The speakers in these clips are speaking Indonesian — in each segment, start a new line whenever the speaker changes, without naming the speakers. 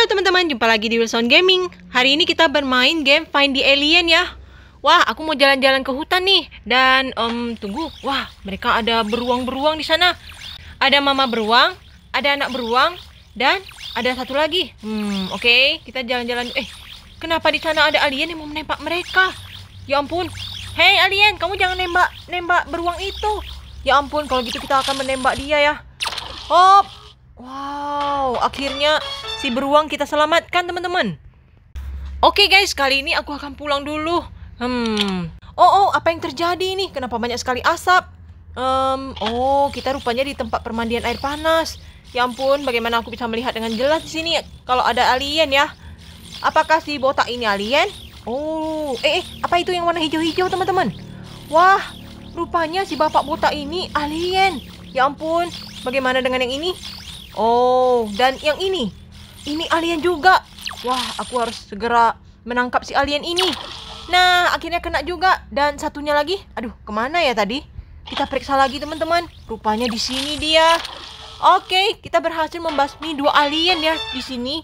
Halo teman-teman, jumpa lagi di Wilson Gaming. Hari ini kita bermain game Find the Alien ya. Wah, aku mau jalan-jalan ke hutan nih. Dan um, tunggu, wah mereka ada beruang-beruang di sana. Ada mama beruang, ada anak beruang, dan ada satu lagi. Hmm, oke, okay. kita jalan-jalan. Eh, kenapa di sana ada alien yang mau menembak mereka? Ya ampun. Hei alien, kamu jangan nembak nembak beruang itu. Ya ampun, kalau gitu kita akan menembak dia ya. Hop. Wow, akhirnya si beruang kita selamatkan teman-teman. Oke okay, guys, kali ini aku akan pulang dulu. Hmm. Oh, oh, apa yang terjadi nih? Kenapa banyak sekali asap? Um, oh, kita rupanya di tempat permandian air panas. Ya ampun, bagaimana aku bisa melihat dengan jelas di sini kalau ada alien ya? Apakah si botak ini alien? Oh, eh, eh apa itu yang warna hijau-hijau, teman-teman? Wah, rupanya si bapak botak ini alien. Ya ampun, bagaimana dengan yang ini? Oh, dan yang ini? ini alien juga. Wah, aku harus segera menangkap si alien ini. Nah, akhirnya kena juga. Dan satunya lagi, aduh, kemana ya tadi? Kita periksa lagi teman-teman. Rupanya di sini dia. Oke, kita berhasil membasmi dua alien ya di sini.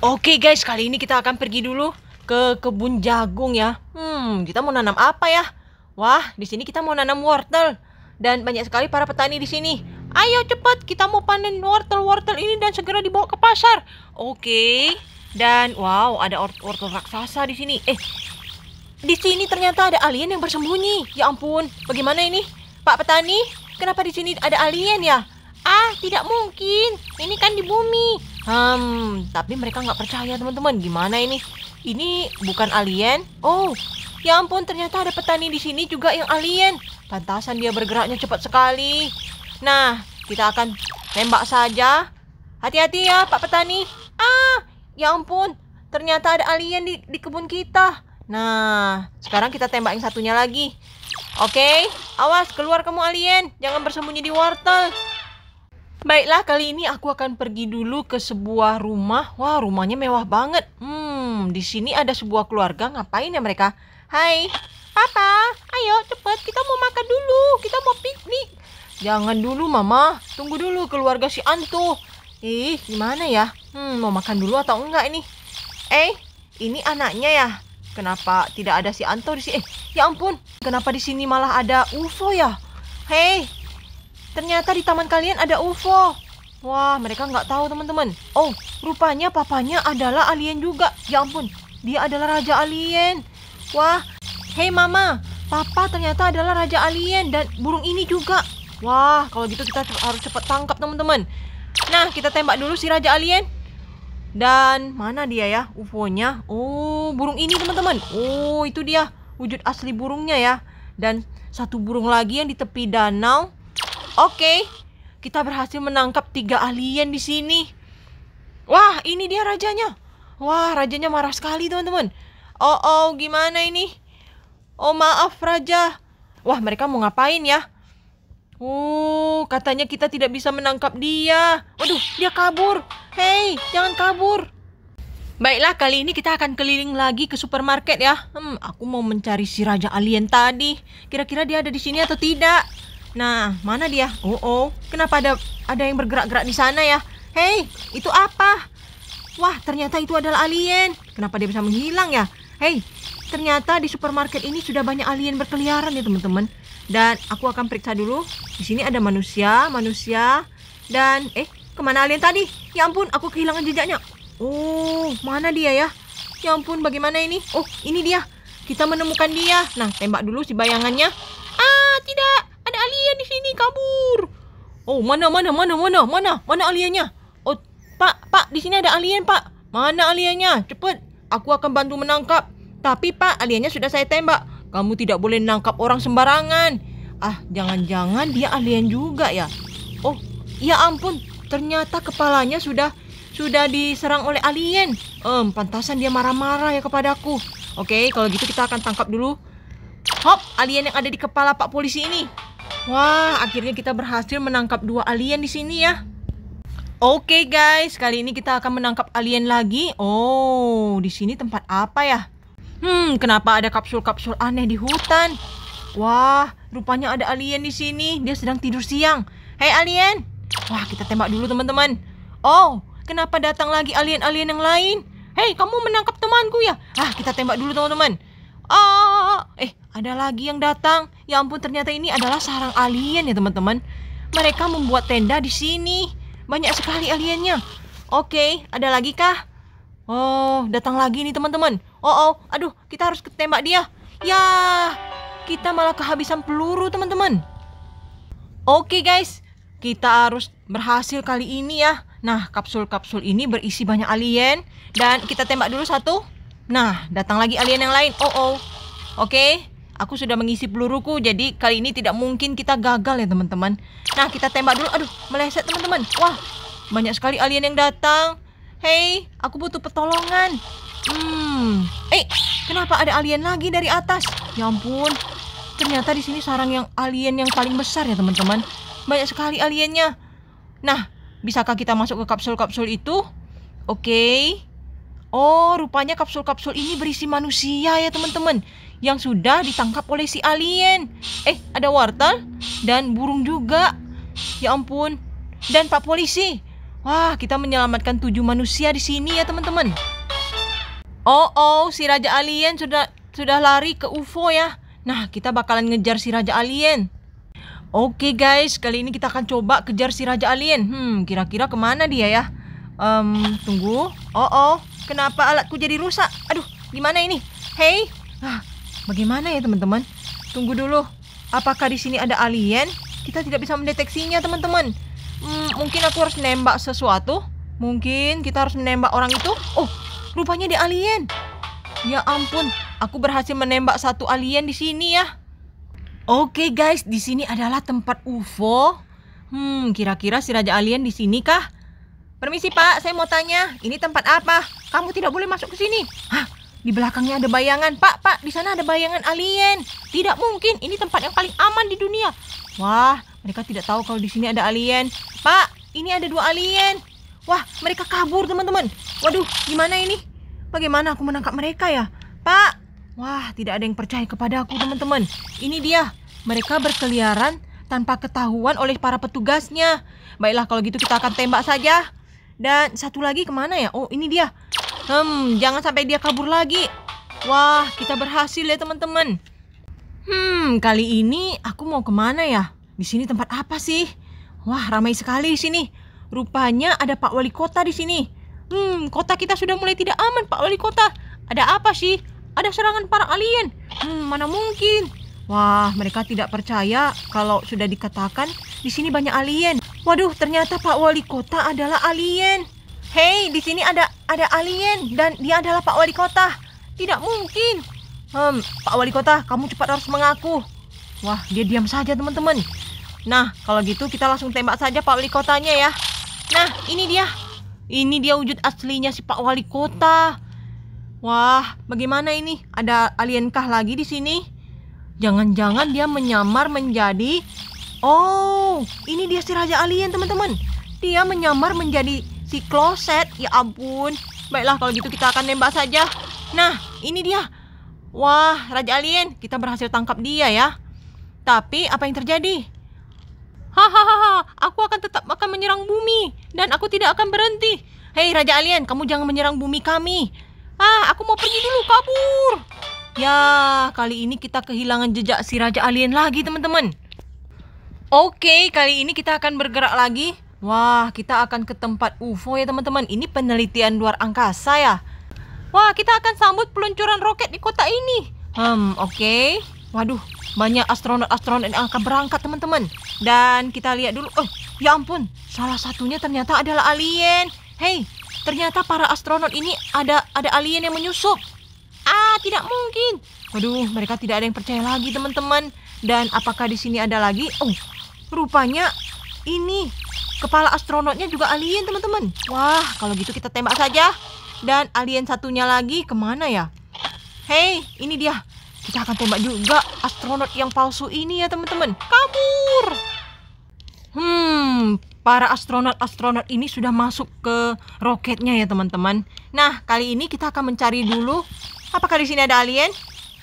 Oke guys, kali ini kita akan pergi dulu ke kebun jagung ya. Hmm, kita mau nanam apa ya? Wah, di sini kita mau nanam wortel dan banyak sekali para petani di sini. Ayo cepat, kita mau panen wortel-wortel ini dan segera dibawa ke pasar. Oke. Dan wow, ada wortel raksasa di sini. Eh, di sini ternyata ada alien yang bersembunyi. Ya ampun, bagaimana ini? Pak petani, kenapa di sini ada alien ya? Ah, tidak mungkin. Ini kan di bumi. Hmm, tapi mereka nggak percaya teman-teman. Gimana ini? Ini bukan alien. Oh, ya ampun ternyata ada petani di sini juga yang alien. Pantasan dia bergeraknya cepat sekali. Nah, kita akan tembak saja. Hati-hati ya, Pak Petani. Ah, ya ampun. Ternyata ada alien di, di kebun kita. Nah, sekarang kita tembak yang satunya lagi. Oke, okay? awas keluar kamu alien. Jangan bersembunyi di wortel. Baiklah, kali ini aku akan pergi dulu ke sebuah rumah. Wah, rumahnya mewah banget. Hmm, di sini ada sebuah keluarga. Ngapain ya mereka? Hai, Papa, ayo cepet kita mau makan dulu. Kita mau piknik. Jangan dulu, Mama. Tunggu dulu keluarga si Anto. Ih, gimana ya? Hmm, mau makan dulu atau enggak ini? Eh, ini anaknya ya? Kenapa tidak ada si Anto di sini? Eh, ya ampun, kenapa di sini malah ada UFO ya? Hei, ternyata di taman kalian ada UFO. Wah, mereka nggak tahu teman-teman. Oh, rupanya papanya adalah alien juga. Ya ampun, dia adalah raja alien. Wah, hei mama, papa ternyata adalah raja alien dan burung ini juga. Wah, kalau gitu kita harus cepat tangkap teman-teman. Nah, kita tembak dulu si raja alien. Dan mana dia ya UFO-nya? Oh, burung ini teman-teman. Oh, itu dia wujud asli burungnya ya. Dan satu burung lagi yang di tepi danau. Oke, kita berhasil menangkap tiga alien di sini. Wah, ini dia rajanya. Wah, rajanya marah sekali teman-teman. Oh, oh, gimana ini? Oh, maaf raja. Wah, mereka mau ngapain ya? Oh, katanya kita tidak bisa menangkap dia. Waduh, dia kabur. Hei, jangan kabur. Baiklah, kali ini kita akan keliling lagi ke supermarket ya. Hmm, aku mau mencari si Raja Alien tadi. Kira-kira dia ada di sini atau tidak? Nah, mana dia? Oh, oh. Kenapa ada ada yang bergerak-gerak di sana ya? Hei, itu apa? Wah, ternyata itu adalah alien. Kenapa dia bisa menghilang ya? Hei, ternyata di supermarket ini sudah banyak alien berkeliaran ya teman-teman dan aku akan periksa dulu di sini ada manusia manusia dan eh kemana alien tadi ya ampun aku kehilangan jejaknya oh mana dia ya ya ampun bagaimana ini oh ini dia kita menemukan dia nah tembak dulu si bayangannya ah tidak ada alien di sini kabur oh mana mana mana mana mana mana aliennya oh pak pak di sini ada alien pak mana aliennya cepet aku akan bantu menangkap tapi pak aliennya sudah saya tembak kamu tidak boleh nangkap orang sembarangan. Ah, jangan-jangan dia alien juga ya. Oh, ya ampun, ternyata kepalanya sudah sudah diserang oleh alien. Em, um, pantasan dia marah-marah ya kepadaku. Oke, kalau gitu kita akan tangkap dulu. Hop, alien yang ada di kepala Pak Polisi ini. Wah, akhirnya kita berhasil menangkap dua alien di sini ya. Oke guys, kali ini kita akan menangkap alien lagi. Oh, di sini tempat apa ya? Hmm, kenapa ada kapsul-kapsul aneh di hutan? Wah, rupanya ada alien di sini. Dia sedang tidur siang. Hei alien. Wah, kita tembak dulu teman-teman. Oh, kenapa datang lagi alien-alien yang lain? Hei, kamu menangkap temanku ya? Ah, kita tembak dulu teman-teman. Oh, eh, ada lagi yang datang. Ya ampun, ternyata ini adalah sarang alien ya teman-teman. Mereka membuat tenda di sini. Banyak sekali aliennya. Oke, ada lagi kah? Oh, datang lagi nih teman-teman. Oh, oh, aduh, kita harus ketembak dia. Ya, kita malah kehabisan peluru, teman-teman. Oke, guys. Kita harus berhasil kali ini ya. Nah, kapsul-kapsul ini berisi banyak alien dan kita tembak dulu satu. Nah, datang lagi alien yang lain. Oh, oh. Oke. Okay. Aku sudah mengisi peluruku jadi kali ini tidak mungkin kita gagal ya, teman-teman. Nah, kita tembak dulu. Aduh, meleset, teman-teman. Wah, banyak sekali alien yang datang. Hei, aku butuh pertolongan. Hmm, Hmm. Eh, kenapa ada alien lagi dari atas? Ya ampun. Ternyata di sini sarang yang alien yang paling besar ya, teman-teman. Banyak sekali aliennya. Nah, bisakah kita masuk ke kapsul-kapsul itu? Oke. Okay. Oh, rupanya kapsul-kapsul ini berisi manusia ya, teman-teman. Yang sudah ditangkap oleh si alien. Eh, ada wortel dan burung juga. Ya ampun. Dan Pak Polisi. Wah, kita menyelamatkan tujuh manusia di sini ya, teman-teman. Oh oh, si Raja Alien sudah sudah lari ke UFO ya. Nah, kita bakalan ngejar si Raja Alien. Oke okay, guys, kali ini kita akan coba kejar si Raja Alien. Hmm, kira-kira kemana dia ya? Um, tunggu. Oh oh, kenapa alatku jadi rusak? Aduh, gimana ini? Hey, ah, bagaimana ya teman-teman? Tunggu dulu. Apakah di sini ada alien? Kita tidak bisa mendeteksinya teman-teman. Hmm, mungkin aku harus nembak sesuatu. Mungkin kita harus menembak orang itu. Oh, Rupanya dia alien. Ya ampun, aku berhasil menembak satu alien di sini ya. Oke guys, di sini adalah tempat UFO. Hmm, kira-kira si raja alien di sini kah? Permisi Pak, saya mau tanya, ini tempat apa? Kamu tidak boleh masuk ke sini. Hah, di belakangnya ada bayangan. Pak, Pak, di sana ada bayangan alien. Tidak mungkin, ini tempat yang paling aman di dunia. Wah, mereka tidak tahu kalau di sini ada alien. Pak, ini ada dua alien. Wah, mereka kabur, teman-teman. Waduh, gimana ini? Bagaimana aku menangkap mereka ya? Pak! Wah, tidak ada yang percaya kepada aku, teman-teman. Ini dia. Mereka berkeliaran tanpa ketahuan oleh para petugasnya. Baiklah, kalau gitu kita akan tembak saja. Dan satu lagi kemana ya? Oh, ini dia. Hmm, jangan sampai dia kabur lagi. Wah, kita berhasil ya, teman-teman. Hmm, kali ini aku mau kemana ya? Di sini tempat apa sih? Wah, ramai sekali di sini. Rupanya ada Pak Wali Kota di sini. Hmm, kota kita sudah mulai tidak aman, Pak Wali Kota. Ada apa sih? Ada serangan para alien. Hmm, mana mungkin? Wah, mereka tidak percaya kalau sudah dikatakan di sini banyak alien. Waduh, ternyata Pak Wali Kota adalah alien. Hei, di sini ada ada alien dan dia adalah Pak Wali Kota. Tidak mungkin. Hmm, Pak Wali Kota, kamu cepat harus mengaku. Wah, dia diam saja teman-teman. Nah, kalau gitu kita langsung tembak saja Pak Wali Kotanya ya. Nah, ini dia. Ini dia wujud aslinya si Pak Wali Kota. Wah, bagaimana ini? Ada alien kah lagi di sini? Jangan-jangan dia menyamar menjadi Oh, ini dia si raja alien, teman-teman. Dia menyamar menjadi si kloset. Ya ampun. Baiklah kalau gitu kita akan nembak saja. Nah, ini dia. Wah, raja alien, kita berhasil tangkap dia ya. Tapi apa yang terjadi? Hahaha, aku akan tetap akan menyerang bumi dan aku tidak akan berhenti. Hei Raja Alien, kamu jangan menyerang bumi kami. Ah, aku mau pergi dulu, kabur. Ya, kali ini kita kehilangan jejak si Raja Alien lagi, teman-teman. Oke, kali ini kita akan bergerak lagi. Wah, kita akan ke tempat UFO ya, teman-teman. Ini penelitian luar angkasa ya. Wah, kita akan sambut peluncuran roket di kota ini. Hmm, oke. Okay. Waduh, banyak astronot-astronot yang akan berangkat, teman-teman. Dan kita lihat dulu. Oh, ya ampun. Salah satunya ternyata adalah alien. Hei, ternyata para astronot ini ada ada alien yang menyusup. Ah, tidak mungkin. Waduh, mereka tidak ada yang percaya lagi, teman-teman. Dan apakah di sini ada lagi? Oh, rupanya ini kepala astronotnya juga alien, teman-teman. Wah, kalau gitu kita tembak saja. Dan alien satunya lagi kemana ya? Hei, ini dia. Kita akan tembak juga astronot yang palsu ini ya teman-teman. Kabur! Hmm, para astronot-astronot ini sudah masuk ke roketnya ya teman-teman. Nah, kali ini kita akan mencari dulu apakah di sini ada alien?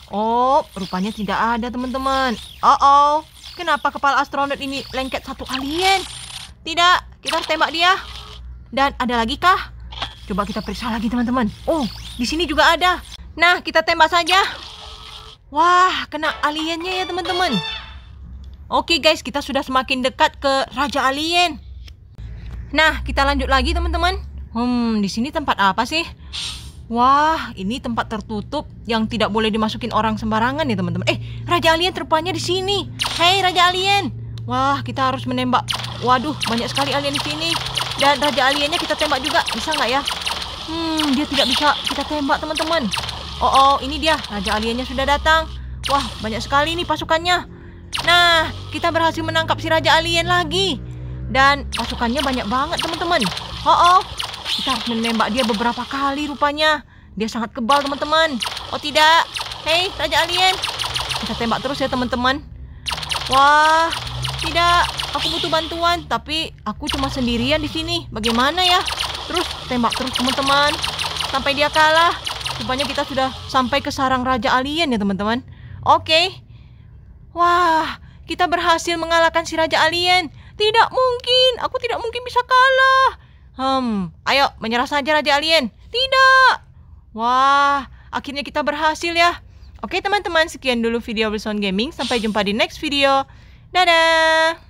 Oh, rupanya tidak ada teman-teman. Oh, oh, kenapa kepala astronot ini lengket satu alien? Tidak, kita harus tembak dia. Dan ada lagi kah? Coba kita periksa lagi teman-teman. Oh, di sini juga ada. Nah, kita tembak saja. Wah, kena aliennya ya teman-teman. Oke guys, kita sudah semakin dekat ke Raja Alien. Nah, kita lanjut lagi teman-teman. Hmm, di sini tempat apa sih? Wah, ini tempat tertutup yang tidak boleh dimasukin orang sembarangan ya teman-teman. Eh, Raja Alien terupanya di sini. Hei Raja Alien. Wah, kita harus menembak. Waduh, banyak sekali alien di sini. Dan Raja Aliennya kita tembak juga. Bisa nggak ya? Hmm, dia tidak bisa kita tembak teman-teman. Oh, oh, ini dia. Raja aliennya sudah datang. Wah, banyak sekali nih pasukannya. Nah, kita berhasil menangkap si Raja Alien lagi. Dan pasukannya banyak banget, teman-teman. Oh, oh. Kita harus menembak dia beberapa kali rupanya. Dia sangat kebal, teman-teman. Oh, tidak. Hei, Raja Alien. Kita tembak terus ya, teman-teman. Wah, tidak. Aku butuh bantuan, tapi aku cuma sendirian di sini. Bagaimana ya? Terus tembak terus, teman-teman. Sampai dia kalah. Rupanya kita sudah sampai ke sarang Raja Alien ya teman-teman Oke okay. Wah kita berhasil mengalahkan si Raja Alien Tidak mungkin Aku tidak mungkin bisa kalah Hmm Ayo menyerah saja Raja Alien Tidak Wah Akhirnya kita berhasil ya Oke okay, teman-teman sekian dulu video Wilson Gaming Sampai jumpa di next video Dadah